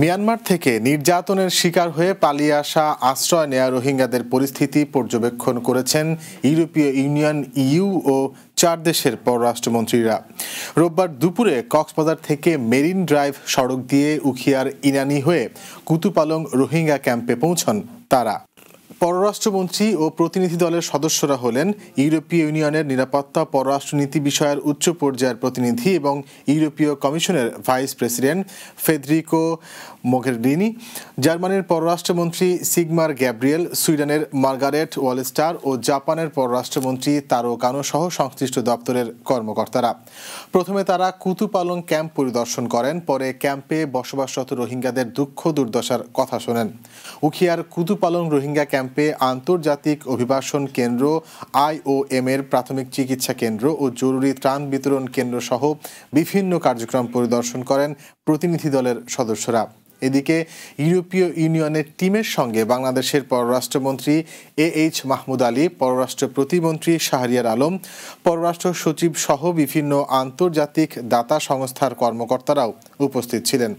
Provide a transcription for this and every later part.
Myanmar থেকে নির্যাতনের শিকার হয়ে পালিয়ে আসা আশ্রয় নেয়া রোহিঙ্গাদের পরিস্থিতি পর্যবেক্ষণ করেছেন ইউরোপীয় ইউনিয়ন ইউ ও চার দেশের পররাষ্ট্রমন্ত্রীরা রোববার দুপুরে কক্সবাজার থেকে মেরিন ড্রাইভ সড়ক দিয়ে উখিয়ার ইনানি হয়ে কুতুপালং রোহিঙ্গা ক্যাম্পে পৌঁছন তারা পররাষ্ট্রমন্ত্রী ও প্রতিনিধি দলের সদস্যরা হলেন ইউরোপীয় ইউনিয়নের নিরাপত্তা পররাষ্ট্রনীতি বিষয়ের উচ্চ পর্যায়ের প্রতিনিধি এবং ইউরোপীয় কমিশনের ভাইস প্রেসিডেন্ট ফেদরিকো মোঘেরলিনি জার্মানির পররাষ্ট্রমন্ত্রী সিগমার গ্যাব্রিয়েল সুইডেনের মার্গারেট ওয়ালস্টার ও জাপানের পররাষ্ট্রমন্ত্রী তারো কানো সহ সংশ্লিষ্ট দপ্তরের কর্মকর্তারা প্রথমে তারা কুতুপালং ক্যাম্প পরিদর্শন করেন পরে ক্যাম্পে বসবাসরত রোহিঙ্গাদের দুঃখ দুর্দশার কথা শোনেন উখিয়ার কুতুপালং রোহিঙ্গা ক্যাম্প ক্যাম্পে আন্তর্জাতিক অভিবাসন কেন্দ্র আইওএম এর প্রাথমিক চিকিৎসা কেন্দ্র ও জরুরি ত্রাণ বিতরণ কেন্দ্র সহ বিভিন্ন কার্যক্রম পরিদর্শন করেন প্রতিনিধি দলের সদস্যরা এদিকে ইউরোপীয় ইউনিয়নের টিমের সঙ্গে বাংলাদেশের পররাষ্ট্রমন্ত্রী এ এইচ মাহমুদ আলী পররাষ্ট্র প্রতিমন্ত্রী শাহরিয়ার আলম পররাষ্ট্র সচিব সহ বিভিন্ন আন্তর্জাতিক দাতা সংস্থার কর্মকর্তারাও উপস্থিত ছিলেন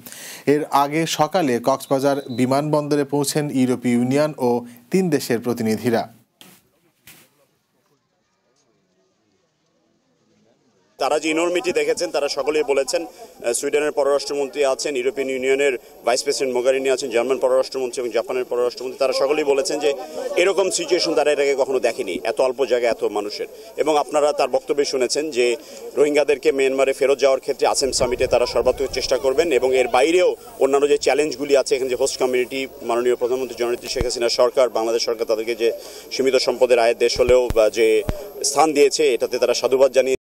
এর আগে সকালে কক্সবাজার বিমানবন্দরে পৌঁছেন ইউরোপীয় ইউনিয়ন ও তিন দেশের প্রতিনিধিরা তারা যে ইনর্মিটি দেখেছেন তারা সকলেই বলেছেন সুইডেনের পররাষ্ট্রমন্ত্রী আছেন ইউরোপিয়ান ইউনিয়নের ভাইস প্রেসিডেন্ট মোগারিনী আছেন জার্মান পররাষ্ট্রমন্ত্রী এবং জাপানের পররাষ্ট্রমন্ত্রী তারা সকলেই বলেছেন যে এরকম সিচুয়েশন তারা এটাকে কখনো দেখেনি এত অল্প জায়গায় এত মানুষের এবং আপনারা তার বক্তব্যে শুনেছেন যে রোহিঙ্গাদেরকে মিয়ানমারে ফেরত যাওয়ার ক্ষেত্রে আসেম সামিটে তারা সর্বাত্মক চেষ্টা করবেন এবং এর বাইরেও অন্যান্য যে চ্যালেঞ্জগুলি আছে এখানে যে হোস্ট কমিউনিটি মাননীয় প্রধানমন্ত্রী জননেত্রী শেখ হাসিনা সরকার বাংলাদেশ সরকার তাদেরকে যে সীমিত সম্পদের আয়ের দেশ হলেও যে স্থান দিয়েছে এটাতে তারা সাধুবাদ জানিয়ে